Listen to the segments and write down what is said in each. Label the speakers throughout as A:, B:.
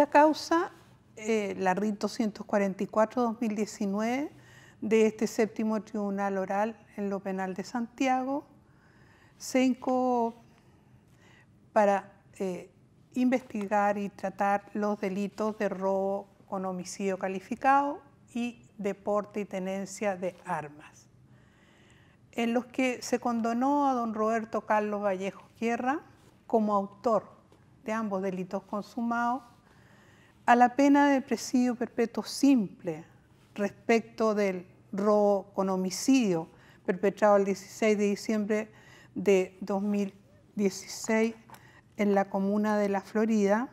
A: esta causa, eh, la RIT 244-2019 de este séptimo tribunal oral en lo penal de Santiago, se incoó para eh, investigar y tratar los delitos de robo con homicidio calificado y deporte y tenencia de armas, en los que se condonó a don Roberto Carlos Vallejo Guerra como autor de ambos delitos consumados a la pena de presidio perpetuo simple respecto del robo con homicidio perpetrado el 16 de diciembre de 2016 en la comuna de La Florida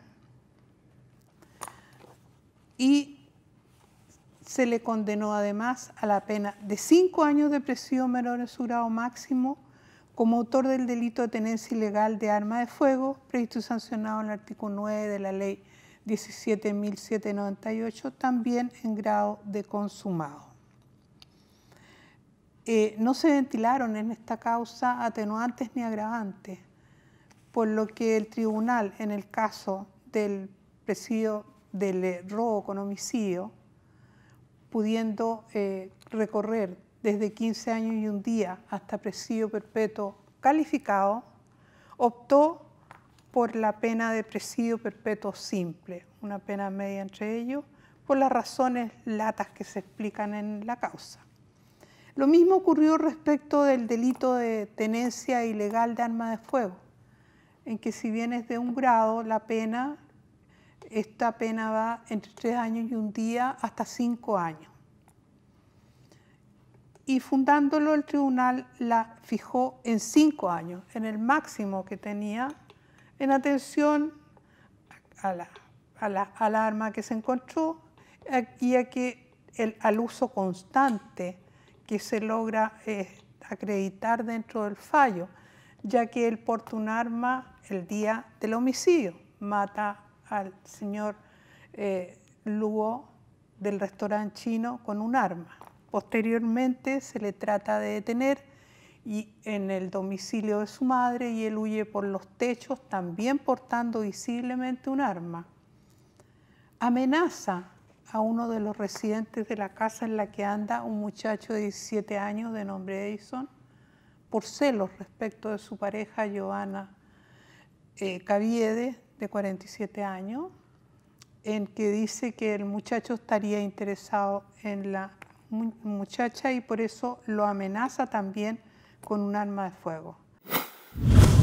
A: y se le condenó además a la pena de cinco años de presidio menor en su grado máximo como autor del delito de tenencia ilegal de arma de fuego, previsto y sancionado en el artículo 9 de la ley 17.798, también en grado de consumado. Eh, no se ventilaron en esta causa atenuantes ni agravantes, por lo que el tribunal, en el caso del presidio del eh, robo con homicidio, pudiendo eh, recorrer desde 15 años y un día hasta presidio perpetuo calificado, optó por la pena de presidio perpetuo simple, una pena media entre ellos, por las razones latas que se explican en la causa. Lo mismo ocurrió respecto del delito de tenencia ilegal de arma de fuego, en que si bien es de un grado la pena, esta pena va entre tres años y un día hasta cinco años. Y fundándolo el tribunal la fijó en cinco años, en el máximo que tenía en atención a la, arma que se encontró y que el, al uso constante que se logra eh, acreditar dentro del fallo, ya que él porta un arma el día del homicidio, mata al señor eh, Lugo del restaurante chino con un arma. Posteriormente se le trata de detener y en el domicilio de su madre y él huye por los techos también portando visiblemente un arma. Amenaza a uno de los residentes de la casa en la que anda un muchacho de 17 años de nombre Edison por celos respecto de su pareja Joana eh, Caviede de 47 años, en que dice que el muchacho estaría interesado en la muchacha y por eso lo amenaza también con un arma de fuego.